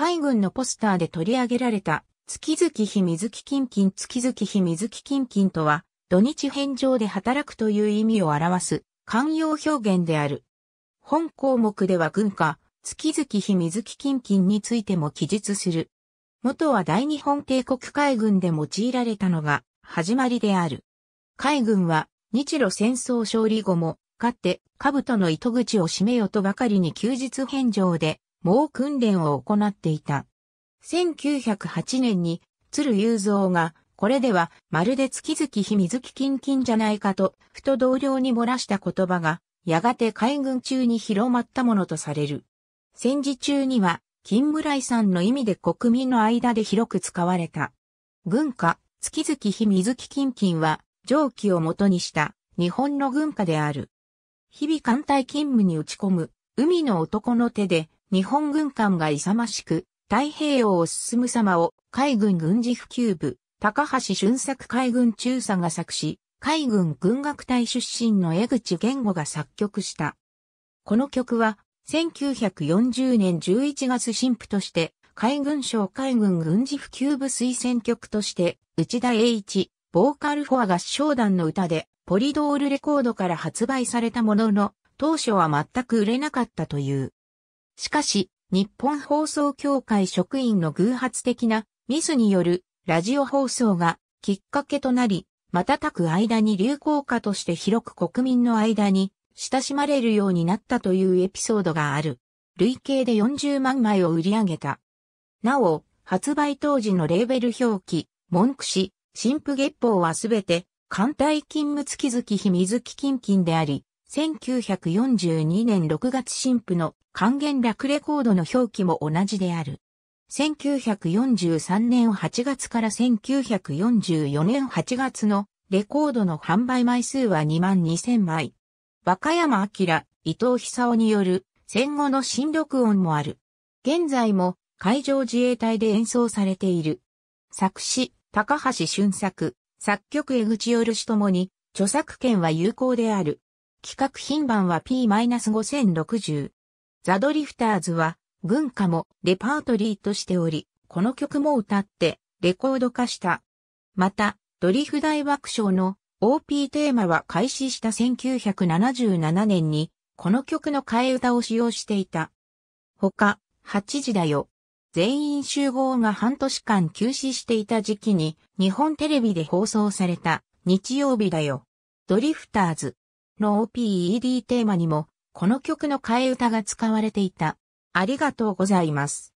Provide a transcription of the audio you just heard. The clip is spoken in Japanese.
海軍のポスターで取り上げられた、月々日水木金金月々日水木金金とは、土日返上で働くという意味を表す、慣用表現である。本項目では軍歌、月々日水木金金についても記述する。元は大日本帝国海軍で用いられたのが始まりである。海軍は日露戦争勝利後も、かって、兜の糸口を閉めよとばかりに休日返上で猛訓練を行っていた。1908年に鶴雄三が、これではまるで月々日水木金金じゃないかと、ふと同僚に漏らした言葉が、やがて海軍中に広まったものとされる。戦時中には、金村井さんの意味で国民の間で広く使われた。軍歌、月々日水木金金は、蒸気をもとにした日本の軍歌である。日々艦隊勤務に打ち込む、海の男の手で、日本軍艦が勇ましく、太平洋を進む様を海軍軍事普及部、高橋俊作海軍中佐が作詞、海軍軍楽隊出身の江口言語が作曲した。この曲は、1940年11月新婦として、海軍省海軍軍事普及部推薦曲として、内田栄一、ボーカルフォア合唱団の歌で、ポリドールレコードから発売されたものの、当初は全く売れなかったという。しかし、日本放送協会職員の偶発的なミスによるラジオ放送がきっかけとなり、瞬く間に流行歌として広く国民の間に親しまれるようになったというエピソードがある。累計で40万枚を売り上げた。なお、発売当時のレーベル表記、文句詞、新婦月報はすべて、艦隊勤務月々日水木金金であり、1942年6月新婦の還元楽レコードの表記も同じである。1943年8月から1944年8月のレコードの販売枚数は2万2000枚。若山明、伊藤久夫による戦後の新録音もある。現在も海上自衛隊で演奏されている。作詞、高橋俊作、作曲江口よるしともに、著作権は有効である。企画品番は P-5060。ザ・ドリフターズは、軍歌もレパートリーとしており、この曲も歌ってレコード化した。また、ドリフ大爆笑の OP テーマは開始した1977年に、この曲の替え歌を使用していた。他、8時だよ。全員集合が半年間休止していた時期に日本テレビで放送された日曜日だよ。ドリフターズ。の OPED テーマにも、この曲の替え歌が使われていた。ありがとうございます。